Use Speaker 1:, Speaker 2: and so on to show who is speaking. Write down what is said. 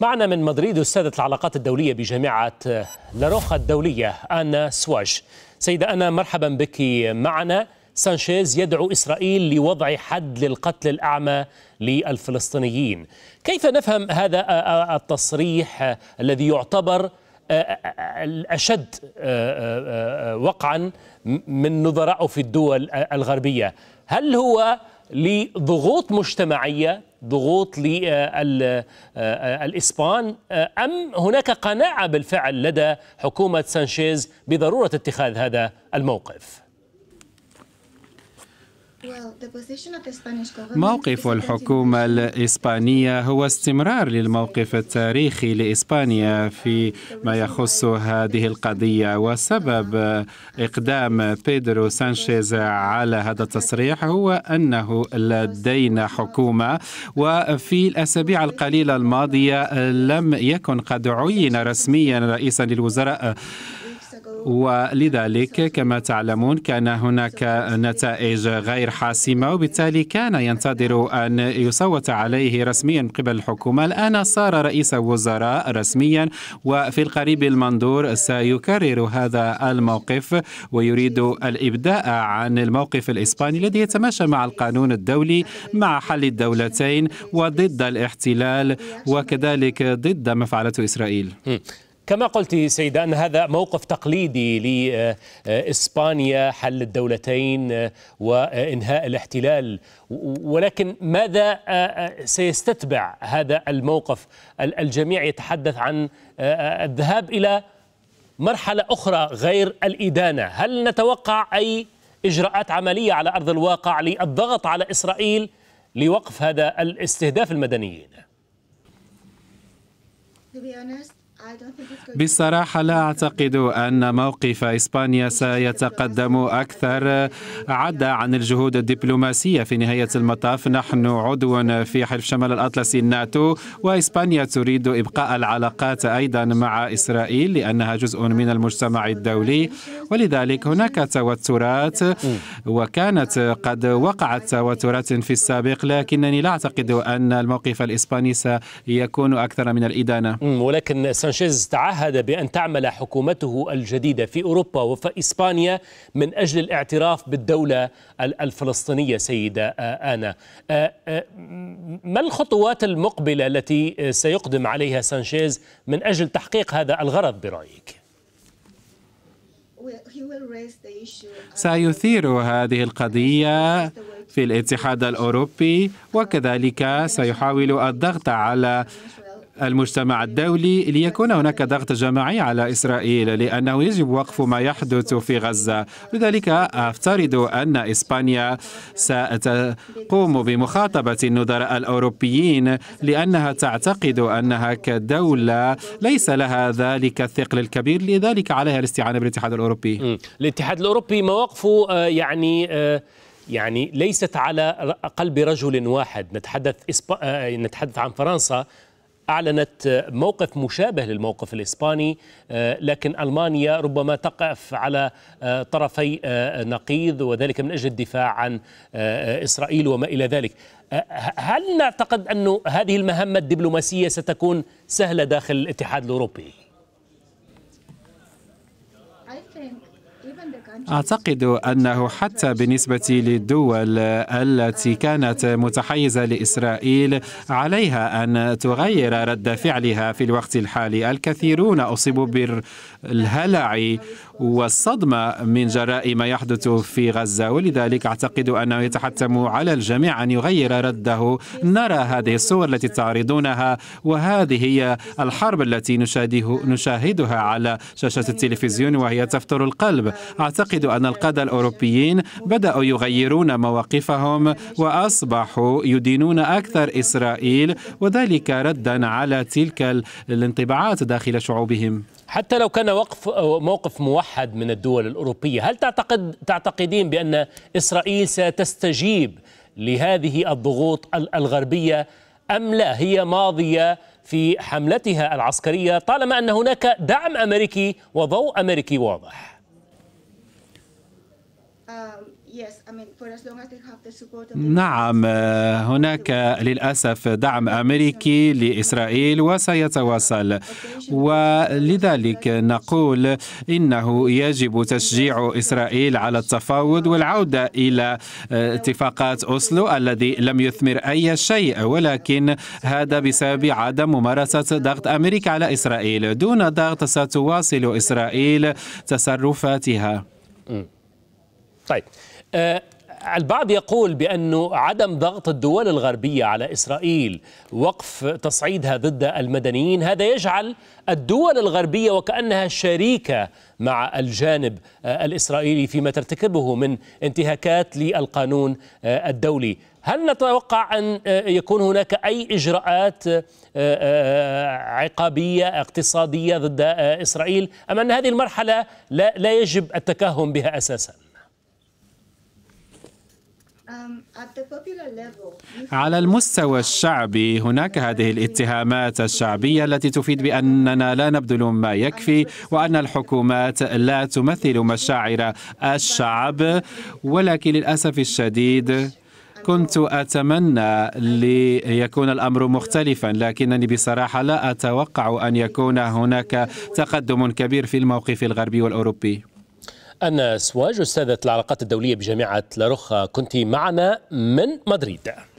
Speaker 1: معنا من مدريد أستاذة العلاقات الدولية بجامعة لاروخا الدولية أنا سواج سيدة أنا مرحبا بك معنا سانشيز يدعو إسرائيل لوضع حد للقتل الأعمى للفلسطينيين كيف نفهم هذا التصريح الذي يعتبر الأشد وقعا من نظرائه في الدول الغربية هل هو لضغوط مجتمعيه ضغوط للإسبان آه، آه، أم هناك قناعة بالفعل لدى حكومة سانشيز بضرورة اتخاذ هذا الموقف؟
Speaker 2: موقف الحكومة الإسبانية هو استمرار للموقف التاريخي لإسبانيا في ما يخص هذه القضية وسبب إقدام بيدرو سانشيز على هذا التصريح هو أنه لدينا حكومة وفي الأسابيع القليلة الماضية لم يكن قد عين رسميا رئيسا للوزراء ولذلك كما تعلمون كان هناك نتائج غير حاسمة وبالتالي كان ينتظر أن يصوت عليه رسميا من قبل الحكومة الآن صار رئيس وزراء رسميا وفي القريب المنظور سيكرر هذا الموقف ويريد الإبداء عن الموقف الإسباني الذي يتماشى مع القانون الدولي مع حل الدولتين وضد الاحتلال وكذلك
Speaker 1: ضد ما فعلته إسرائيل كما قلت سيدة أن هذا موقف تقليدي لإسبانيا حل الدولتين وإنهاء الاحتلال ولكن ماذا سيستتبع هذا الموقف الجميع يتحدث عن الذهاب إلى مرحلة أخرى غير الإدانة هل نتوقع أي إجراءات عملية على أرض الواقع للضغط على إسرائيل لوقف هذا الاستهداف المدنيين
Speaker 2: To be honest, بصراحة لا أعتقد أن موقف إسبانيا سيتقدم أكثر عدا عن الجهود الدبلوماسية في نهاية المطاف نحن عضو في حلف شمال الأطلسي الناتو وإسبانيا تريد إبقاء العلاقات أيضا مع إسرائيل لأنها جزء من المجتمع الدولي ولذلك هناك توترات وكانت قد وقعت توترات في السابق لكنني لا أعتقد أن الموقف الإسباني سيكون أكثر من
Speaker 1: الإدانة ولكن سانشيز تعهد بأن تعمل حكومته الجديدة في أوروبا وفي إسبانيا من أجل الاعتراف بالدولة الفلسطينية سيدة آه، آنا آه، آه، ما الخطوات المقبلة التي سيقدم عليها سانشيز من أجل تحقيق هذا الغرض برأيك؟
Speaker 2: سيثير هذه القضية في الاتحاد الأوروبي وكذلك سيحاول الضغط على المجتمع الدولي ليكون هناك ضغط جماعي على إسرائيل لأنه يجب وقف ما يحدث في غزة لذلك أفترض أن إسبانيا ستقوم بمخاطبة النظراء الأوروبيين لأنها تعتقد أنها كدولة ليس لها ذلك الثقل الكبير لذلك عليها الاستعانة بالاتحاد الأوروبي
Speaker 1: الاتحاد الأوروبي مواقفه آه، يعني آه، يعني ليست على قلب رجل واحد نتحدث إسب... آه، نتحدث عن فرنسا أعلنت موقف مشابه للموقف الإسباني آه، لكن ألمانيا ربما تقف على آه، طرفي آه، نقيض وذلك من أجل الدفاع عن إسرائيل وما إلى ذلك هل نعتقد أن هذه المهمة الدبلوماسية ستكون سهلة داخل الاتحاد الأوروبي؟
Speaker 2: I think أعتقد أنه حتى بالنسبة للدول التي كانت متحيزة لإسرائيل عليها أن تغير رد فعلها في الوقت الحالي الكثيرون أصيبوا بالهلع والصدمة من جراء ما يحدث في غزة ولذلك أعتقد أنه يتحتم على الجميع أن يغير رده نرى هذه الصور التي تعرضونها وهذه هي الحرب التي نشاهدها على شاشة التلفزيون وهي تفطر القلب أعتقد أن القادة الأوروبيين بدأوا يغيرون مواقفهم وأصبحوا يدينون أكثر إسرائيل وذلك ردا على تلك
Speaker 1: الانطباعات داخل شعوبهم حتى لو كان وقف موقف موحد من الدول الأوروبية هل تعتقد تعتقدين بأن إسرائيل ستستجيب لهذه الضغوط الغربية أم لا هي ماضية في حملتها العسكرية طالما أن هناك دعم أمريكي وضوء أمريكي واضح Um, نعم
Speaker 2: آه، هناك للأسف دعم أمريكي لإسرائيل وسيتواصل ولذلك نقول إنه يجب تشجيع إسرائيل على التفاوض والعودة إلى آه، اتفاقات أوسلو الذي لم يثمر أي شيء ولكن هذا بسبب عدم ممارسة ضغط أمريكا على إسرائيل دون ضغط ستواصل إسرائيل تصرفاتها
Speaker 1: طيب آه البعض يقول بأن عدم ضغط الدول الغربية على إسرائيل وقف تصعيدها ضد المدنيين هذا يجعل الدول الغربية وكأنها شريكة مع الجانب آه، الإسرائيلي فيما ترتكبه من انتهاكات للقانون آه، الدولي هل نتوقع أن آه، يكون هناك أي إجراءات عقابية اقتصادية ضد إسرائيل أم أن هذه المرحلة لا يجب التكهن بها أساساً؟
Speaker 2: على المستوى الشعبي هناك هذه الاتهامات الشعبية التي تفيد بأننا لا نبذل ما يكفي وأن الحكومات لا تمثل مشاعر الشعب ولكن للأسف الشديد كنت أتمنى ليكون الأمر مختلفا لكنني بصراحة لا أتوقع أن يكون هناك تقدم كبير في الموقف الغربي والأوروبي
Speaker 1: أنا سواج أستاذة العلاقات الدولية بجامعة لاروخا كنت معنا من مدريد